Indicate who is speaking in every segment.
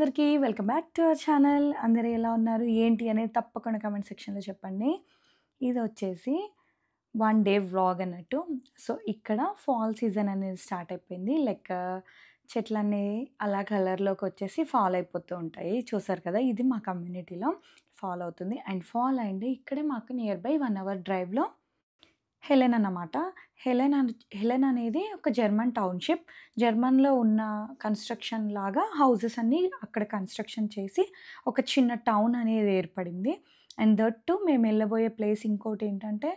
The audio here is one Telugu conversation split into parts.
Speaker 1: అందరికీ welcome back to our channel అందరు ఎలా ఉన్నారు ఏంటి అనేది తప్పకుండా కమెంట్ సెక్షన్లో చెప్పండి ఇది వచ్చేసి వన్ డే వ్లాగ్ అన్నట్టు సో ఇక్కడ ఫాల్ సీజన్ అనేది స్టార్ట్ అయిపోయింది లైక్ చెట్లన్నీ అలా కలర్లోకి వచ్చేసి ఫాల్ అయిపోతూ ఉంటాయి చూసారు కదా ఇది మా కమ్యూనిటీలో ఫాల్ అవుతుంది అండ్ ఫాల్ అండ్ ఇక్కడే మాకు నియర్ బై వన్ అవర్ డ్రైవ్లో హెలెన్ అనమాట హెలెన్ హెలెన్ అనేది ఒక జర్మన్ టౌన్షిప్ జర్మన్లో ఉన్న కన్స్ట్రక్షన్ లాగా హౌజెస్ అన్నీ అక్కడ కన్స్ట్రక్షన్ చేసి ఒక చిన్న టౌన్ అనేది ఏర్పడింది అండ్ దట్ టు మేము వెళ్ళబోయే ప్లేస్ ఇంకోటి ఏంటంటే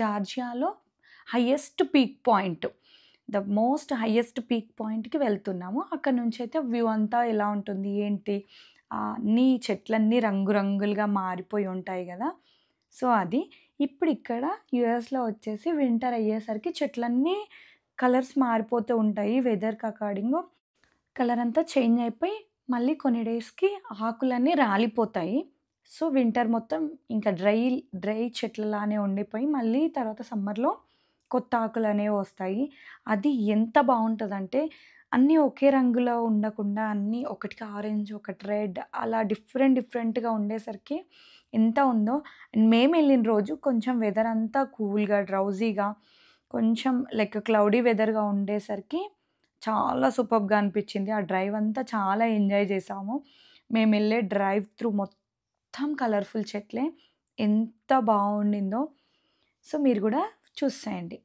Speaker 1: జార్జియాలో highest peak point the most highest peak పాయింట్కి వెళ్తున్నాము అక్కడ నుంచి అయితే వ్యూ అంతా ఎలా ఉంటుంది ఏంటి అన్నీ చెట్లన్నీ రంగురంగులుగా మారిపోయి ఉంటాయి కదా సో అది ఇప్పుడు ఇక్కడ యుఎస్లో వచ్చేసి వింటర్ అయ్యేసరికి చెట్లన్నీ కలర్స్ మారిపోతూ ఉంటాయి వెదర్కి అకార్డింగ్ కలర్ అంతా చేంజ్ అయిపోయి మళ్ళీ కొన్ని డేస్కి ఆకులన్నీ రాలిపోతాయి సో వింటర్ మొత్తం ఇంకా డ్రై డ్రై చెట్లలానే ఉండిపోయి మళ్ళీ తర్వాత సమ్మర్లో కొత్త ఆకులు అనేవి వస్తాయి అది ఎంత బాగుంటుందంటే అన్నీ ఒకే రంగులో ఉండకుండా అన్నీ ఒకటికి ఆరెంజ్ ఒకటి రెడ్ అలా డిఫరెంట్ డిఫరెంట్గా ఉండేసరికి ఎంత ఉందో మేము వెళ్ళిన రోజు కొంచెం వెదర్ అంతా కూల్గా డ్రౌజీగా కొంచెం లైక్ క్లౌడీ వెదర్గా ఉండేసరికి చాలా సూపర్గా అనిపించింది ఆ డ్రైవ్ అంతా చాలా ఎంజాయ్ చేసాము మేము వెళ్ళే డ్రైవ్ త్రూ మొత్తం కలర్ఫుల్ చెట్లే ఎంత బాగుండిందో సో మీరు కూడా చూసేయండి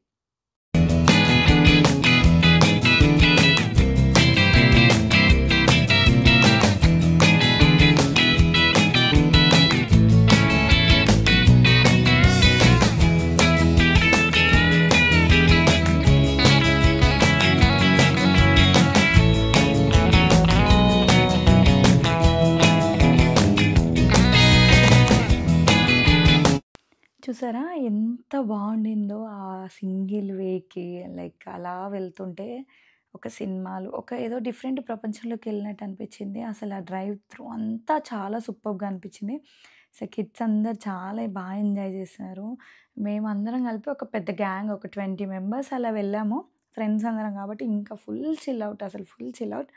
Speaker 1: చూసారా ఎంత బాగుండిందో ఆ సింగిల్ వేకి లైక్ అలా వెళ్తుంటే ఒక సినిమాలు ఒక ఏదో డిఫరెంట్ ప్రపంచంలోకి వెళ్ళినట్టు అనిపించింది అసలు ఆ డ్రైవ్ త్రూ అంతా చాలా సూపర్గా అనిపించింది సో కిడ్స్ అందరు చాలా బాగా ఎంజాయ్ చేసినారు మేమందరం కలిపి ఒక పెద్ద గ్యాంగ్ ఒక ట్వంటీ మెంబర్స్ అలా వెళ్ళాము ఫ్రెండ్స్ అందరం కాబట్టి ఇంకా ఫుల్ చిల్ అవుట్ అసలు ఫుల్ చిల్ అవుట్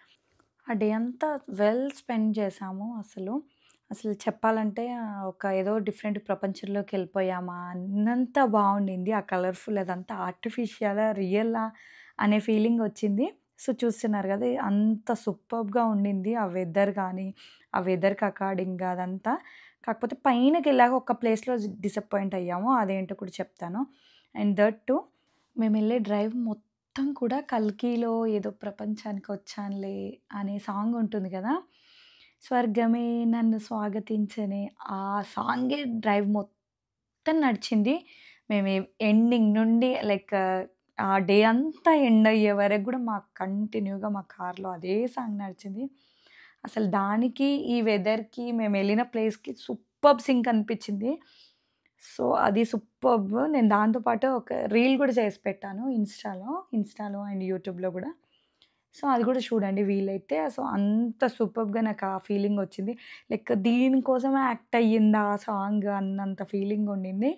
Speaker 1: ఆ డే అంతా వెల్ స్పెండ్ చేసాము అసలు అసలు చెప్పాలంటే ఒక ఏదో డిఫరెంట్ ప్రపంచంలోకి వెళ్ళిపోయామా అన్నంత బాగుండింది ఆ కలర్ఫుల్ అదంతా ఆర్టిఫిషియల్ రియలా అనే ఫీలింగ్ వచ్చింది సో చూస్తున్నారు కదా అంత సూపర్గా ఉండింది ఆ వెదర్ కానీ ఆ వెదర్కి అకార్డింగ్ అదంతా కాకపోతే పైనకి వెళ్ళాక ఒక ప్లేస్లో డిసప్పాయింట్ అయ్యాము అదేంటో కూడా చెప్తాను అండ్ దట్ టు మేము వెళ్ళే డ్రైవ్ మొత్తం కూడా కల్కీలో ఏదో ప్రపంచానికి వచ్చానులే అనే సాంగ్ ఉంటుంది కదా స్వర్గమే నన్ను స్వాగతించని ఆ సాంగే డ్రైవ్ మొత్తం నడిచింది మేము ఎండింగ్ నుండి లైక్ ఆ డే అంతా ఎండ్ అయ్యే వరకు కూడా మాకు కంటిన్యూగా మా కార్లో అదే సాంగ్ నడిచింది అసలు దానికి ఈ వెదర్కి మేము వెళ్ళిన ప్లేస్కి సూపర్బ్ సింక్ అనిపించింది సో అది సూపర్బ్ నేను దాంతోపాటు ఒక రీల్ కూడా చేసి పెట్టాను ఇన్స్టాలో ఇన్స్టాలో అండ్ యూట్యూబ్లో కూడా సో అది కూడా చూడండి వీలైతే సో అంత సూపర్గా నాకు ఆ ఫీలింగ్ వచ్చింది లైక్ దీనికోసమే యాక్ట్ అయ్యింది ఆ సాంగ్ అన్నంత ఫీలింగ్ ఉండింది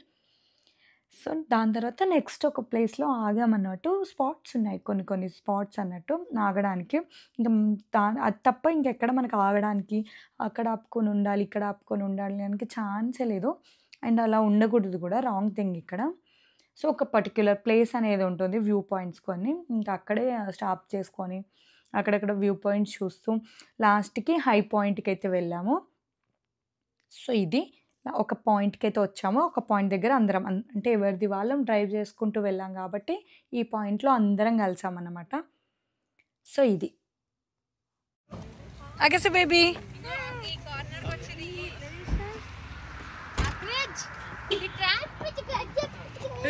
Speaker 1: సో దాని తర్వాత నెక్స్ట్ ఒక ప్లేస్లో ఆగామన్నట్టు స్పాట్స్ ఉన్నాయి కొన్ని కొన్ని స్పాట్స్ అన్నట్టు ఆగడానికి ఇంకా దా అది తప్ప ఇంకెక్కడ మనకు ఆగడానికి అక్కడ ఆపుకొని ఉండాలి ఇక్కడ ఆపుకొని ఉండాలి అని ఛాన్సే లేదు అండ్ అలా ఉండకూడదు కూడా రాంగ్ థింగ్ ఇక్కడ సో ఒక పర్టిక్యులర్ ప్లేస్ అనేది ఉంటుంది వ్యూ పాయింట్స్ కొన్ని ఇంకా అక్కడే స్టాప్ చేసుకొని అక్కడక్కడ వ్యూ పాయింట్స్ చూస్తూ లాస్ట్కి హై పాయింట్కి అయితే వెళ్ళాము సో ఇది ఒక పాయింట్కి అయితే వచ్చాము ఒక పాయింట్ దగ్గర అందరం అంటే ఎవరిది వాళ్ళం డ్రైవ్ చేసుకుంటూ వెళ్ళాం కాబట్టి ఈ పాయింట్లో అందరం కలిసామన్నమాట సో ఇది baby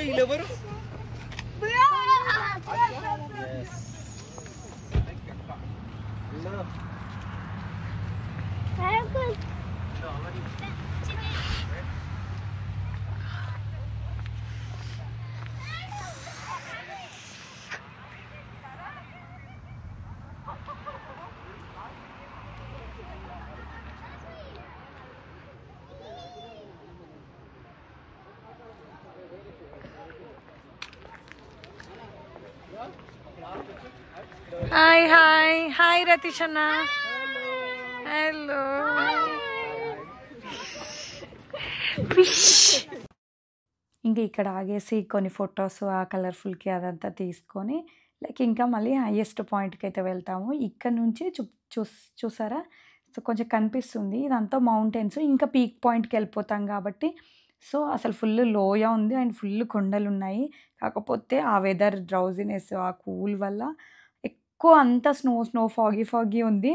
Speaker 1: you little Yes. Hi hi hi రతీషన్న హలో ఇంకా ఇక్కడ ఆగేసి కొన్ని ఫొటోస్ ఆ కలర్ఫుల్కి అదంతా తీసుకొని లైక్ ఇంకా మళ్ళీ హైయెస్ట్ పాయింట్కి అయితే వెళ్తాము ఇక్కడ నుంచి చూ చూసారా సో కొంచెం కనిపిస్తుంది ఇదంతా మౌంటైన్స్ ఇంకా పీక్ పాయింట్కి వెళ్ళిపోతాం కాబట్టి సో అసలు ఫుల్ లోయ ఉంది అండ్ ఫుల్ కొండలు ఉన్నాయి కాకపోతే ఆ వెదర్ డ్రౌజినెస్ ఆ కూల్ వల్ల ఎక్కువ అంత స్నో స్నో ఫాగీ ఫాగీ ఉంది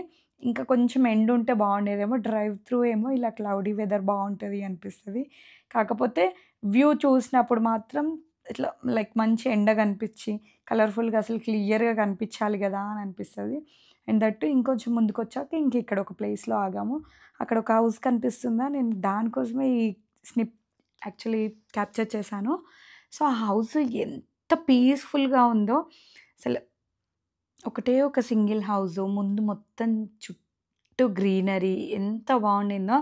Speaker 1: ఇంకా కొంచెం ఎండ్ ఉంటే బాగుండేదేమో డ్రైవ్ త్రూ ఏమో ఇలా క్లౌడీ వెదర్ బాగుంటుంది అనిపిస్తుంది కాకపోతే వ్యూ చూసినప్పుడు మాత్రం ఇట్లా లైక్ మంచి ఎండ కనిపించి కలర్ఫుల్గా అసలు క్లియర్గా కనిపించాలి కదా అని అనిపిస్తుంది అండ్ దట్టు ఇంకొంచెం ముందుకు వచ్చాక ఇంక ఇక్కడ ఒక ప్లేస్లో ఆగాము అక్కడ ఒక హౌస్ కనిపిస్తుందా నేను దానికోసమే ఈ స్నిప్ యాక్చువల్లీ క్యాప్చర్ చేశాను సో ఆ హౌస్ ఎంత పీస్ఫుల్గా ఉందో అసలు ఒకటే ఒక సింగిల్ హౌస్ ముందు మొత్తం చుట్టూ గ్రీనరీ ఎంత బాగుండిందో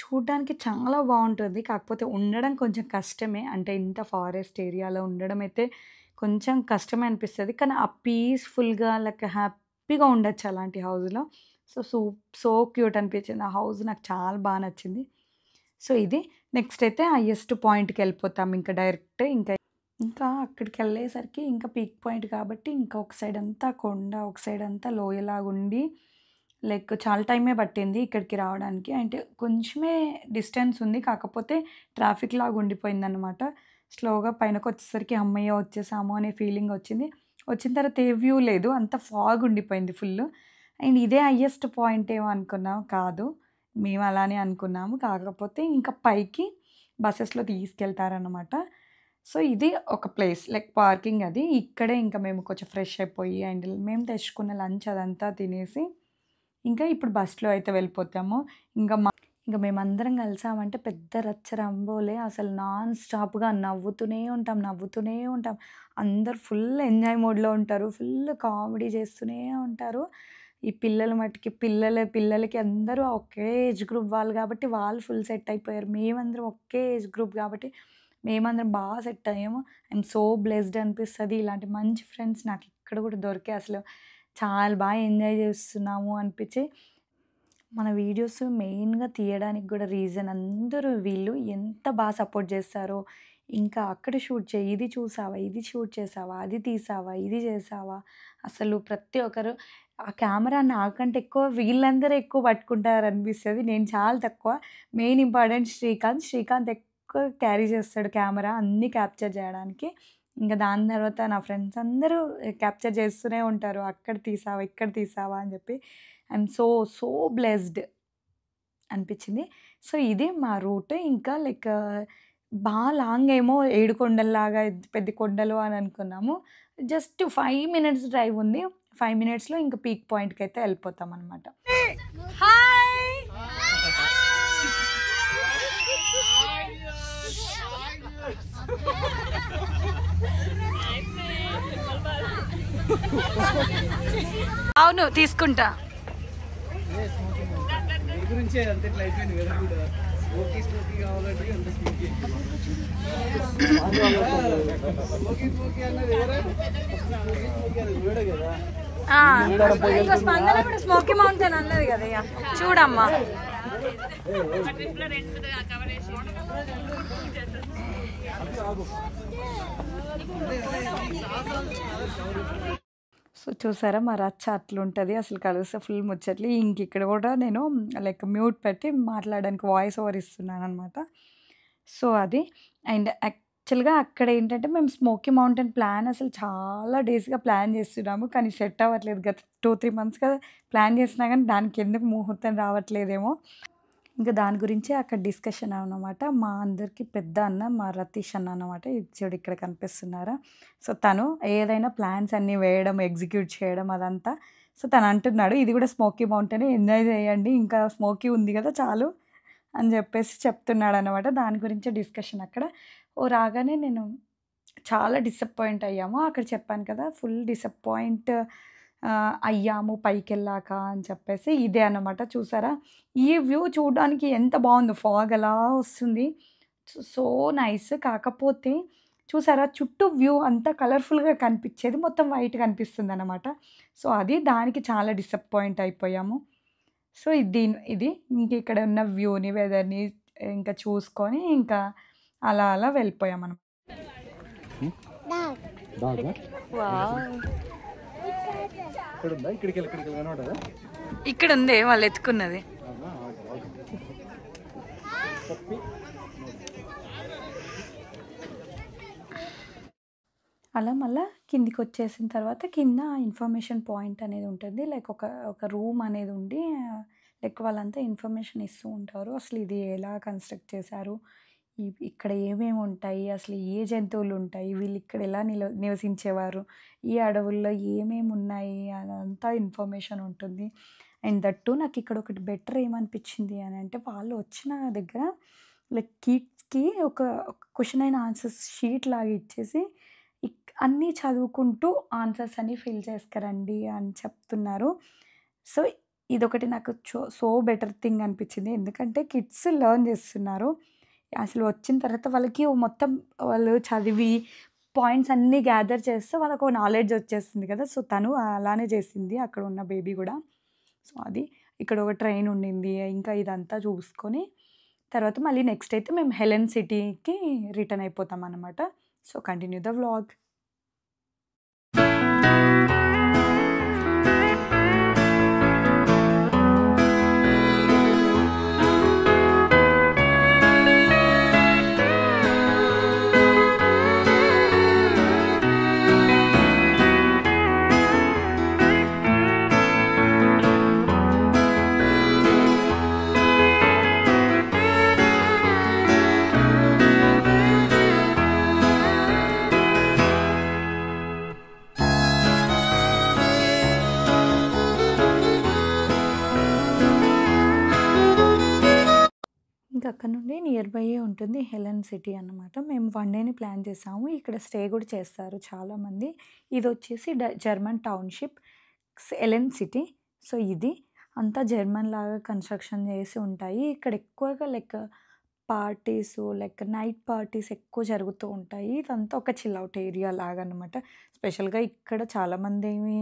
Speaker 1: చూడడానికి చాలా బాగుంటుంది కాకపోతే ఉండడం కొంచెం కష్టమే అంటే ఇంత ఫారెస్ట్ ఏరియాలో ఉండడం అయితే కొంచెం కష్టమే అనిపిస్తుంది కానీ ఆ పీస్ఫుల్గా లైక్ హ్యాపీగా ఉండొచ్చు అలాంటి హౌస్లో సో సూ సో క్యూట్ అనిపించింది ఆ హౌస్ నాకు చాలా బాగా నచ్చింది సో ఇది నెక్స్ట్ అయితే హయ్యెస్ట్ పాయింట్కి వెళ్ళిపోతాం ఇంకా డైరెక్ట్ ఇంకా ఇంకా అక్కడికి వెళ్ళేసరికి ఇంకా పీక్ పాయింట్ కాబట్టి ఇంకా ఒక సైడ్ అంతా కొండ ఒక సైడ్ అంతా ఉండి లైక్ చాలా టైమే పట్టింది ఇక్కడికి రావడానికి అంటే కొంచెమే డిస్టెన్స్ ఉంది కాకపోతే ట్రాఫిక్ లాగా ఉండిపోయిందనమాట స్లోగా పైనకు వచ్చేసరికి అమ్మయ్య వచ్చేసాము అనే ఫీలింగ్ వచ్చింది వచ్చిన తర్వాత ఏ వ్యూ లేదు అంత ఫాగ్ ఉండిపోయింది ఫుల్ అండ్ ఇదే హయ్యెస్ట్ పాయింట్ ఏమో అనుకున్నాం కాదు మేము అలానే అనుకున్నాము కాకపోతే ఇంకా పైకి బస్సెస్లో తీసుకెళ్తారనమాట సో ఇది ఒక ప్లేస్ లైక్ పార్కింగ్ అది ఇక్కడే ఇంకా మేము కొంచెం ఫ్రెష్ అయిపోయి అండ్ మేము తెచ్చుకున్న లంచ్ అదంతా తినేసి ఇంకా ఇప్పుడు బస్లో అయితే వెళ్ళిపోతాము ఇంకా మా ఇంకా మేమందరం కలిసామంటే పెద్ద రచ్చ రంబోలే అసలు నాన్ స్టాప్గా నవ్వుతూనే ఉంటాం నవ్వుతూనే ఉంటాం అందరు ఫుల్ ఎంజాయ్ మోడ్లో ఉంటారు ఫుల్ కామెడీ చేస్తూనే ఉంటారు ఈ పిల్లల మట్టుకి పిల్లల పిల్లలకి అందరూ ఒకే ఏజ్ గ్రూప్ వాళ్ళు కాబట్టి వాళ్ళు ఫుల్ సెట్ అయిపోయారు మేమందరం ఒకే ఏజ్ గ్రూప్ కాబట్టి మేమందరం బాగా సెట్ అయ్యాము ఐఎమ్ సో బ్లెస్డ్ అనిపిస్తుంది ఇలాంటి మంచి ఫ్రెండ్స్ నాకు ఇక్కడ కూడా దొరికే అసలు చాలా బాగా ఎంజాయ్ చేస్తున్నాము అనిపించి మన వీడియోస్ మెయిన్గా తీయడానికి కూడా రీజన్ అందరూ వీళ్ళు ఎంత బాగా సపోర్ట్ చేస్తారో ఇంకా అక్కడ షూట్ చేయి ఇది చూసావా ఇది షూట్ చేసావా అది తీసావా ఇది చేసావా అసలు ప్రతి ఒక్కరు ఆ కెమెరా నాకంటే ఎక్కువ వీళ్ళందరూ ఎక్కువ పట్టుకుంటారు అనిపిస్తుంది నేను చాలా తక్కువ మెయిన్ ఇంపార్టెంట్ శ్రీకాంత్ శ్రీకాంత్ ఎక్కువ క్యారీ చేస్తాడు కెమెరా అన్నీ క్యాప్చర్ చేయడానికి ఇంకా దాని తర్వాత నా ఫ్రెండ్స్ అందరూ క్యాప్చర్ చేస్తూనే ఉంటారు అక్కడ తీసావా ఇక్కడ తీసావా అని చెప్పి ఐఎమ్ సో సో బ్లెస్డ్ అనిపించింది సో ఇది మా రూట్ ఇంకా లైక్ బాగా లాంగ్ ఏమో ఏడు కొండల్లాగా పెద్ద కొండలు అని అనుకున్నాము జస్ట్ ఫైవ్ మినిట్స్ డ్రైవ్ ఉంది ఫైవ్ మినిట్స్లో ఇంకా పీక్ పాయింట్కి అయితే వెళ్ళిపోతాం అనమాట అవును తీసుకుంటా అన్నది వేరే అన్నది వేరే కదా మౌంటైన్ అన్నది కదా చూడమ్మా సో చూసారా మా రచ్చ అట్లుంటుంది అసలు కలిస్తే ఫుల్ ముచ్చట్లు ఇంక ఇక్కడ కూడా నేను లైక్ మ్యూట్ పెట్టి మాట్లాడడానికి వాయిస్ ఓవర్ ఇస్తున్నాను అనమాట సో అది అండ్ యాక్చువల్గా అక్కడ ఏంటంటే మేము స్మోకీ మౌంటైన్ ప్లాన్ అసలు చాలా డేస్గా ప్లాన్ చేస్తున్నాము కానీ సెట్ అవ్వట్లేదు గత టూ త్రీ మంత్స్గా ప్లాన్ చేసినా కానీ దానికి ఎందుకు ముహూర్తం రావట్లేదేమో ఇంకా దాని గురించి అక్కడ డిస్కషన్ అనమాట మా అందరికీ పెద్ద అన్న మా రతీష్ అన్న అనమాట చూడు ఇక్కడ కనిపిస్తున్నారా సో తను ఏదైనా ప్లాన్స్ అన్నీ వేయడం ఎగ్జిక్యూట్ చేయడం అదంతా సో తను అంటున్నాడు ఇది కూడా స్మోకీ మౌంటైన్ ఎంజాయ్ చేయండి ఇంకా స్మోకీ ఉంది కదా చాలు అని చెప్పేసి చెప్తున్నాడు అనమాట దాని గురించి డిస్కషన్ అక్కడ ఓ రాగానే నేను చాలా డిసప్పాయింట్ అయ్యాము అక్కడ చెప్పాను కదా ఫుల్ డిసప్పాయింట్ అయ్యాము పైకి వెళ్ళాక అని చెప్పేసి ఇదే అనమాట చూసారా ఈ వ్యూ చూడడానికి ఎంత బాగుందో ఫాగ్ అలా వస్తుంది సో నైస్ కాకపోతే చూసారా చుట్టూ వ్యూ అంతా కలర్ఫుల్గా కనిపించేది మొత్తం వైట్ కనిపిస్తుంది అనమాట సో అది దానికి చాలా డిసప్పాయింట్ అయిపోయాము సో ఇది ఇది ఇంక ఇక్కడ ఉన్న వ్యూని వెదర్ని ఇంకా చూసుకొని ఇంకా అలా అలా వెళ్ళిపోయాం మనం ఇక్కడ ఉంది వాళ్ళు ఎత్తుకున్నది అలా మళ్ళా కిందికి వచ్చేసిన తర్వాత కింద ఇన్ఫర్మేషన్ పాయింట్ అనేది ఉంటుంది లైక్ ఒక ఒక రూమ్ అనేది ఉండి లైక్ వాళ్ళంతా ఇన్ఫర్మేషన్ ఇస్తూ ఉంటారు అసలు ఇది ఎలా కన్స్ట్రక్ట్ చేశారు ఇక్కడ ఏమేమి ఉంటాయి అసలు ఏ జంతువులు ఉంటాయి వీళ్ళు ఇక్కడ ఎలా నిల నివసించేవారు ఈ అడవుల్లో ఏమేమి ఉన్నాయి అదంతా ఇన్ఫర్మేషన్ ఉంటుంది అండ్ దట్టు నాకు ఇక్కడ ఒకటి బెటర్ ఏమనిపించింది అని అంటే వాళ్ళు వచ్చిన దగ్గర లైక్ కిడ్స్కి ఒక క్వశ్చన్ అయిన ఆన్సర్స్ షీట్ లాగా ఇచ్చేసి అన్నీ చదువుకుంటూ ఆన్సర్స్ అని ఫిల్ చేసుకురండి అని చెప్తున్నారు సో ఇదొకటి నాకు సో బెటర్ థింగ్ అనిపించింది ఎందుకంటే కిడ్స్ లెర్న్ చేస్తున్నారు అసలు వచ్చిన తర్వాత వాళ్ళకి మొత్తం వాళ్ళు చదివి పాయింట్స్ అన్నీ గ్యాదర్ చేస్తే వాళ్ళకు నాలెడ్జ్ వచ్చేస్తుంది కదా సో తను అలానే చేసింది అక్కడ ఉన్న బేబీ కూడా సో అది ఇక్కడ ఒక ట్రైన్ ఉండింది ఇంకా ఇదంతా చూసుకొని తర్వాత మళ్ళీ నెక్స్ట్ అయితే మేము హెలెన్ సిటీకి రిటర్న్ అయిపోతాం అనమాట సో కంటిన్యూ ద వ్లాగ్ నియర్బైయే ఉంటుంది హెలెన్ సిటీ అనమాట మేము వన్ డేని ప్లాన్ చేసాము ఇక్కడ స్టే కూడా చేస్తారు చాలామంది ఇది వచ్చేసి German township Helen city so ఇది అంతా జర్మన్ లాగా కన్స్ట్రక్షన్ చేసి ఉంటాయి ఇక్కడ ఎక్కువగా like parties like night parties ఎక్కువ జరుగుతూ ఉంటాయి ఇదంతా ఒక చిల్అవుట్ ఏరియా లాగా అనమాట స్పెషల్గా ఇక్కడ చాలామంది ఏమి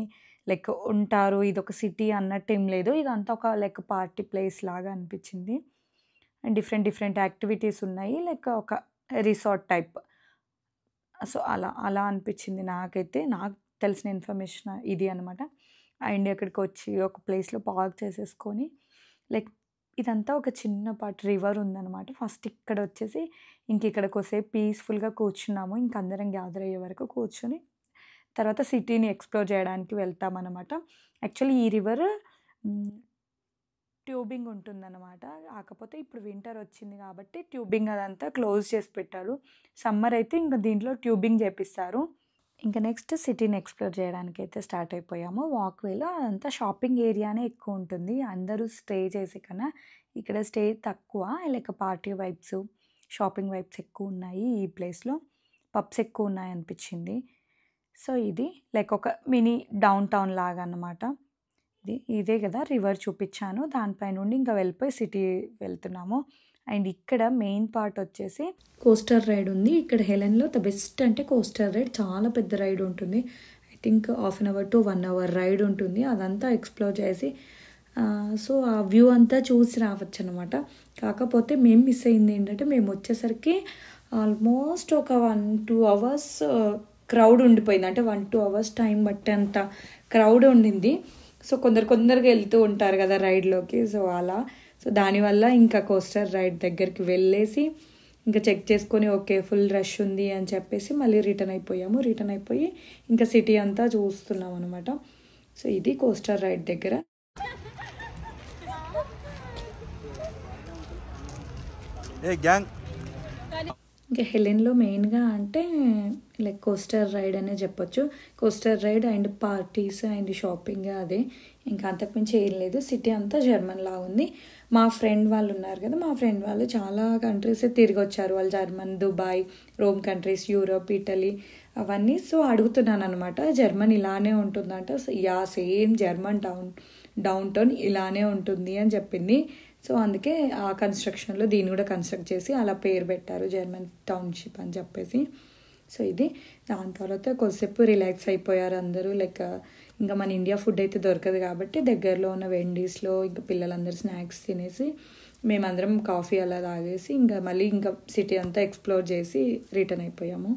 Speaker 1: లైక్ ఉంటారు ఇది ఒక సిటీ అన్నట్టు ఏం లేదు ఇదంతా ఒక లైక్ పార్టీ ప్లేస్ లాగా అనిపించింది డిఫరెంట్ డిఫరెంట్ యాక్టివిటీస్ ఉన్నాయి లైక్ ఒక రిసార్ట్ టైప్ సో అలా అలా అనిపించింది నాకైతే నాకు తెలిసిన ఇన్ఫర్మేషన్ ఇది అనమాట అండ్ అక్కడికి వచ్చి ఒక ప్లేస్లో పార్క్ చేసేసుకొని లైక్ ఇదంతా ఒక చిన్నపాటి రివర్ ఉందన్నమాట ఫస్ట్ ఇక్కడ వచ్చేసి ఇంక ఇక్కడికి కొసేపు పీస్ఫుల్గా కూర్చున్నాము ఇంక అందరం గ్యాదర్ అయ్యే వరకు కూర్చొని తర్వాత సిటీని ఎక్స్ప్లోర్ చేయడానికి వెళ్తామన్నమాట యాక్చువల్లీ ఈ రివర్ ట్యూబింగ్ ఉంటుందన్నమాట కాకపోతే ఇప్పుడు వింటర్ వచ్చింది కాబట్టి ట్యూబింగ్ అదంతా క్లోజ్ చేసి పెట్టారు సమ్మర్ అయితే ఇంకా దీంట్లో ట్యూబింగ్ చేపిస్తారు ఇంకా నెక్స్ట్ సిటీని ఎక్స్ప్లోర్ చేయడానికి అయితే స్టార్ట్ అయిపోయాము వాక్వేలో అదంతా షాపింగ్ ఏరియానే ఎక్కువ ఉంటుంది అందరూ స్టే చేసే కన్నా ఇక్కడ స్టే తక్కువ లేక పార్టీ వైబ్స్ షాపింగ్ వైబ్స్ ఎక్కువ ఉన్నాయి ఈ ప్లేస్లో పబ్స్ ఎక్కువ ఉన్నాయి అనిపించింది సో ఇది లైక్ ఒక మినీ డౌన్ టౌన్ లాగా అన్నమాట ఇది ఇదే కదా రివర్ చూపించాను దానిపై నుండి ఇంకా వెళ్ళిపోయి సిటీ వెళ్తున్నాము అండ్ ఇక్కడ మెయిన్ పార్ట్ వచ్చేసి కోస్టర్ రైడ్ ఉంది ఇక్కడ హెలెన్లో ద బెస్ట్ అంటే కోస్టర్ రైడ్ చాలా పెద్ద రైడ్ ఉంటుంది I think half an hour to one hour ride ఉంటుంది అదంతా ఎక్స్ప్లోర్ చేసి సో ఆ వ్యూ అంతా చూసి రావచ్చు అనమాట కాకపోతే మేము మిస్ అయింది ఏంటంటే మేము వచ్చేసరికి ఆల్మోస్ట్ ఒక వన్ టూ అవర్స్ క్రౌడ్ ఉండిపోయింది అంటే వన్ టూ అవర్స్ టైం బట్టి అంత క్రౌడ్ ఉండింది సో కొందరు కొందరుగా వెళ్తూ ఉంటారు కదా రైడ్లోకి సో అలా సో దానివల్ల ఇంకా కోస్టర్ రైడ్ దగ్గరికి వెళ్ళేసి ఇంకా చెక్ చేసుకొని ఓకే ఫుల్ రష్ ఉంది అని చెప్పేసి మళ్ళీ రిటర్న్ అయిపోయాము రిటర్న్ అయిపోయి ఇంకా సిటీ అంతా చూస్తున్నాం అనమాట సో ఇది కోస్టర్ రైడ్ దగ్గర ఏ గ్యాంగ్ ఇంకా హెలెన్లో మెయిన్గా అంటే లైక్ కోస్టర్ రైడ్ అనే చెప్పొచ్చు coaster ride and parties and shopping అదే ఇంకా అంతకుమించి ఏం లేదు సిటీ అంతా జర్మన్లా ఉంది మా ఫ్రెండ్ వాళ్ళు ఉన్నారు కదా మా ఫ్రెండ్ వాళ్ళు చాలా కంట్రీస్ తిరిగి వచ్చారు వాళ్ళు German Dubai Rome countries Europe Italy అవన్నీ సో అడుగుతున్నాను అనమాట జర్మన్ ఇలానే ఉంటుందంట yeah same German down downtown ఇలానే ఉంటుంది అని చెప్పింది సో అందుకే ఆ కన్స్ట్రక్షన్లో దీన్ని కూడా కన్స్ట్రక్ట్ చేసి అలా పేరు పెట్టారు జర్మన్ టౌన్షిప్ అని చెప్పేసి సో ఇది దాని తర్వాత కొద్దిసేపు రిలాక్స్ అయిపోయారు అందరూ లైక్ uh, ఇంకా మన ఇండియా ఫుడ్ అయితే దొరకదు కాబట్టి దగ్గరలో ఉన్న వెండీస్లో ఇంకా పిల్లలందరూ స్నాక్స్ తినేసి మేమందరం కాఫీ అలా తాగేసి ఇంకా మళ్ళీ ఇంకా సిటీ అంతా ఎక్స్ప్లోర్ చేసి రిటర్న్ అయిపోయాము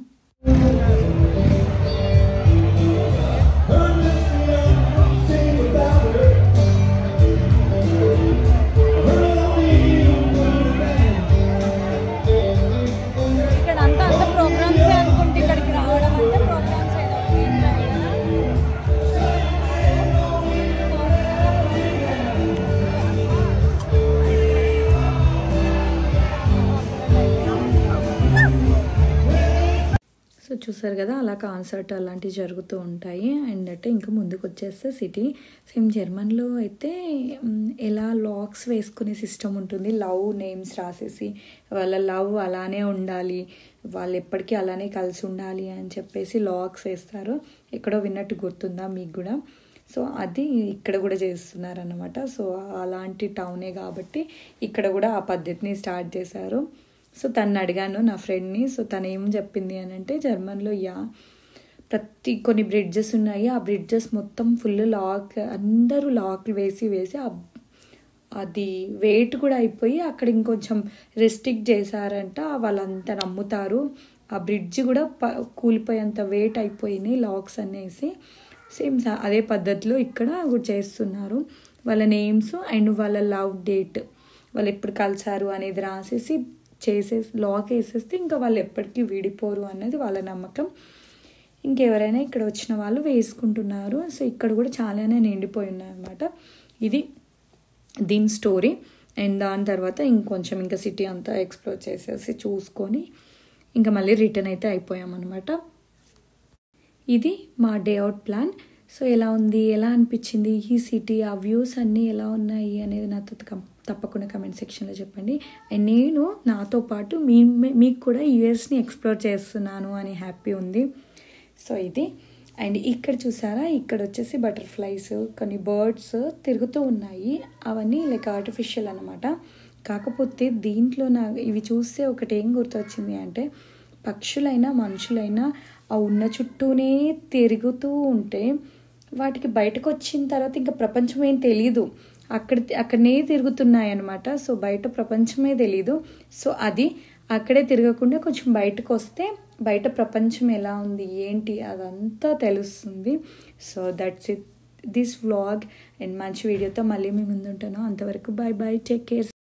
Speaker 1: చూసారు కదా అలా కాన్సర్ట్ అలాంటివి జరుగుతూ ఉంటాయి అండ్ అంటే ఇంకా ముందుకు వచ్చేస్తే సిటీ సేమ్ జర్మన్లో అయితే ఎలా లాక్స్ వేసుకునే సిస్టమ్ ఉంటుంది లవ్ నేమ్స్ రాసేసి వాళ్ళ లవ్ అలానే ఉండాలి వాళ్ళు ఎప్పటికీ అలానే కలిసి ఉండాలి అని చెప్పేసి లాక్స్ వేస్తారు ఎక్కడో విన్నట్టు గుర్తుందా మీకు కూడా సో అది ఇక్కడ కూడా చేస్తున్నారన్నమాట సో అలాంటి టౌనే కాబట్టి ఇక్కడ కూడా ఆ పద్ధతిని స్టార్ట్ చేశారు సో తను అడిగాను నా ఫ్రెండ్ని సో తను ఏం చెప్పింది అని అంటే జర్మన్లో యా ప్రతి కొన్ని బ్రిడ్జెస్ ఉన్నాయి ఆ బ్రిడ్జెస్ మొత్తం ఫుల్ లాక్ అందరూ లాక్లు వేసి వేసి అది వెయిట్ కూడా అయిపోయి అక్కడ ఇంకొంచెం రెస్ట్రిక్ట్ చేశారంట వాళ్ళంతా నమ్ముతారు ఆ బ్రిడ్జ్ కూడా ప కూలిపోయేంత వెయిట్ అయిపోయినాయి లాక్స్ అనేసి సేమ్ అదే పద్ధతిలో ఇక్కడ చేస్తున్నారు వాళ్ళ నేమ్స్ అండ్ వాళ్ళ లవ్ డేట్ వాళ్ళు ఎప్పుడు కలిసారు అనేది రాసేసి చేసేసి లాక్ వేసేస్తే ఇంకా వాళ్ళు ఎప్పటికీ విడిపోరు అన్నది వాళ్ళ నమ్మకం ఇంకెవరైనా ఇక్కడ వచ్చిన వాళ్ళు వేసుకుంటున్నారు సో ఇక్కడ కూడా చాలానే నిండిపోయి ఉన్నాయన్నమాట ఇది దీని స్టోరీ అండ్ దాని తర్వాత ఇంకొంచెం ఇంకా సిటీ అంతా ఎక్స్ప్లోర్ చేసేసి చూసుకొని ఇంకా మళ్ళీ రిటర్న్ అయితే అయిపోయామన్నమాట ఇది మా డే అవుట్ ప్లాన్ సో ఎలా ఉంది ఎలా అనిపించింది ఈ సిటీ ఆ వ్యూస్ అన్నీ ఎలా ఉన్నాయి అనేది నాతో తప్పకుండా కమెంట్ సెక్షన్లో చెప్పండి అండ్ నేను నాతో పాటు మీ మీకు కూడా యూఎస్ని ఎక్స్ప్లోర్ చేస్తున్నాను అని హ్యాపీ ఉంది సో ఇది అండ్ ఇక్కడ చూసారా ఇక్కడ వచ్చేసి బటర్ఫ్లైస్ కొన్ని బర్డ్స్ తిరుగుతూ ఉన్నాయి అవన్నీ లైక్ ఆర్టిఫిషియల్ అనమాట కాకపోతే దీంట్లో నా ఇవి చూస్తే ఒకటి ఏం గుర్తొచ్చింది అంటే పక్షులైనా మనుషులైనా ఆ ఉన్న చుట్టూనే తిరుగుతూ ఉంటే వాటికి బయటకు వచ్చిన తర్వాత ఇంకా ప్రపంచం ఏం తెలీదు అక్కడ అక్కడనే తిరుగుతున్నాయి అనమాట సో బయట ప్రపంచమే తెలీదు సో అది అక్కడే తిరగకుండా కొంచెం బయటకు వస్తే బయట ప్రపంచం ఎలా ఉంది ఏంటి అదంతా తెలుస్తుంది so that's it this vlog and మంచి వీడియోతో మళ్ళీ మీ ఉంటాను అంతవరకు బాయ్ బాయ్ టేక్ కేర్